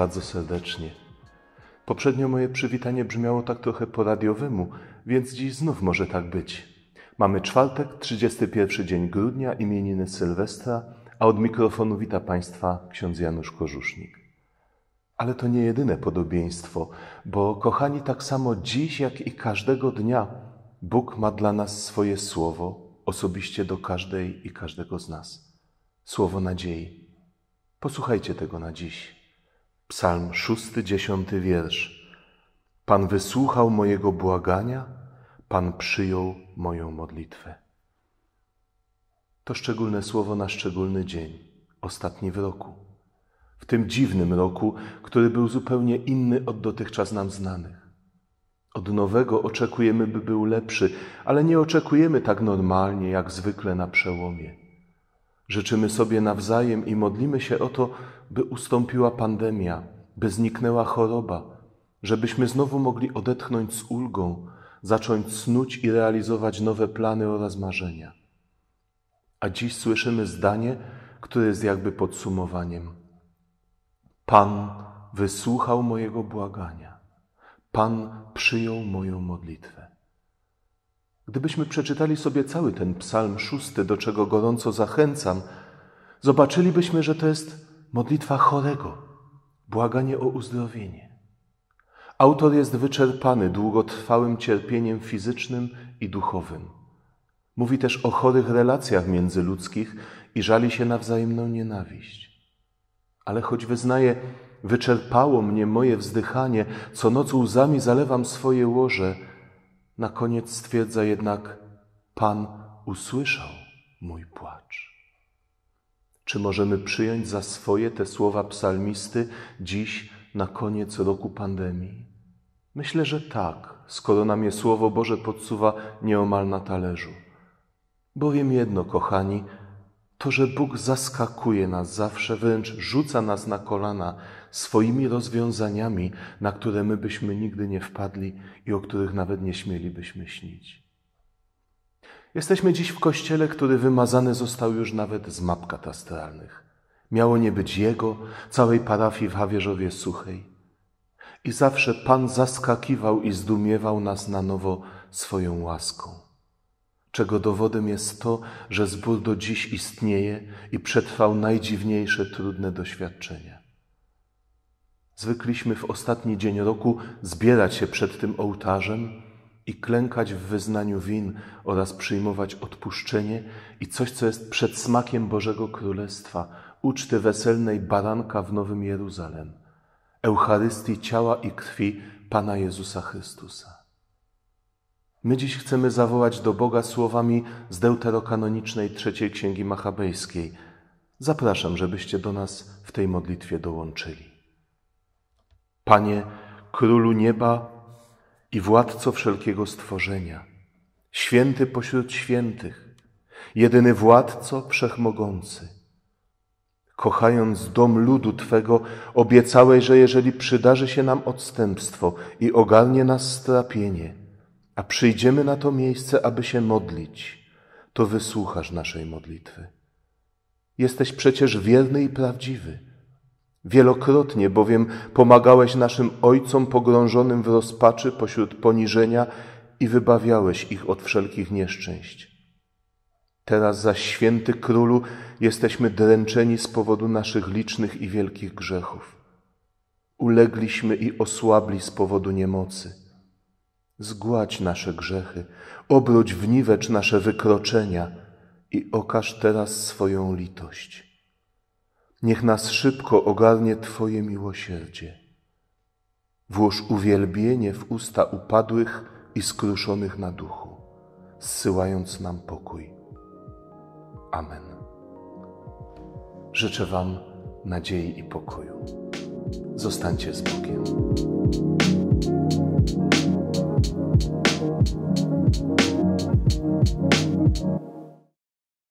bardzo serdecznie. Poprzednio moje przywitanie brzmiało tak trochę po radiowemu, więc dziś znów może tak być. Mamy czwartek, 31 dzień grudnia, imieniny Sylwestra, a od mikrofonu wita Państwa ksiądz Janusz Korzusznik. Ale to nie jedyne podobieństwo, bo kochani, tak samo dziś, jak i każdego dnia, Bóg ma dla nas swoje słowo, osobiście do każdej i każdego z nas. Słowo nadziei. Posłuchajcie tego na dziś. Psalm 6, 10 wiersz. Pan wysłuchał mojego błagania, Pan przyjął moją modlitwę. To szczególne słowo na szczególny dzień, ostatni w roku. W tym dziwnym roku, który był zupełnie inny od dotychczas nam znanych. Od nowego oczekujemy, by był lepszy, ale nie oczekujemy tak normalnie, jak zwykle na przełomie. Życzymy sobie nawzajem i modlimy się o to, by ustąpiła pandemia, by zniknęła choroba, żebyśmy znowu mogli odetchnąć z ulgą, zacząć snuć i realizować nowe plany oraz marzenia. A dziś słyszymy zdanie, które jest jakby podsumowaniem. Pan wysłuchał mojego błagania. Pan przyjął moją modlitwę. Gdybyśmy przeczytali sobie cały ten psalm szósty, do czego gorąco zachęcam, zobaczylibyśmy, że to jest modlitwa chorego, błaganie o uzdrowienie. Autor jest wyczerpany długotrwałym cierpieniem fizycznym i duchowym. Mówi też o chorych relacjach międzyludzkich i żali się na wzajemną nienawiść. Ale choć wyznaje, wyczerpało mnie moje wzdychanie, co noc łzami zalewam swoje łoże – na koniec stwierdza jednak: Pan usłyszał mój płacz. Czy możemy przyjąć za swoje te słowa psalmisty dziś, na koniec roku pandemii? Myślę, że tak, skoro nam je Słowo Boże podsuwa nieomal na talerzu. Bowiem jedno, kochani, to, że Bóg zaskakuje nas zawsze, wręcz rzuca nas na kolana swoimi rozwiązaniami, na które my byśmy nigdy nie wpadli i o których nawet nie śmielibyśmy śnić. Jesteśmy dziś w kościele, który wymazany został już nawet z map katastralnych. Miało nie być jego, całej parafii w Hawierzowie Suchej. I zawsze Pan zaskakiwał i zdumiewał nas na nowo swoją łaską czego dowodem jest to, że zbór do dziś istnieje i przetrwał najdziwniejsze, trudne doświadczenia. Zwykliśmy w ostatni dzień roku zbierać się przed tym ołtarzem i klękać w wyznaniu win oraz przyjmować odpuszczenie i coś, co jest przed smakiem Bożego Królestwa, uczty weselnej baranka w Nowym Jeruzalem, Eucharystii ciała i krwi Pana Jezusa Chrystusa. My dziś chcemy zawołać do Boga słowami z deuterokanonicznej trzeciej księgi machabejskiej. Zapraszam, żebyście do nas w tej modlitwie dołączyli. Panie, królu nieba i władco wszelkiego stworzenia, święty pośród świętych, jedyny władco wszechmogący, kochając dom ludu Twego, obiecałeś, że jeżeli przydarzy się nam odstępstwo i ogarnie nas strapienie – a przyjdziemy na to miejsce, aby się modlić, to wysłuchasz naszej modlitwy. Jesteś przecież wierny i prawdziwy. Wielokrotnie bowiem pomagałeś naszym ojcom pogrążonym w rozpaczy pośród poniżenia i wybawiałeś ich od wszelkich nieszczęść. Teraz za święty królu jesteśmy dręczeni z powodu naszych licznych i wielkich grzechów. Ulegliśmy i osłabli z powodu niemocy Zgładź nasze grzechy, obróć w niwecz nasze wykroczenia i okaż teraz swoją litość. Niech nas szybko ogarnie Twoje miłosierdzie. Włóż uwielbienie w usta upadłych i skruszonych na duchu, zsyłając nam pokój. Amen. Życzę Wam nadziei i pokoju. Zostańcie z Bogiem. Thank you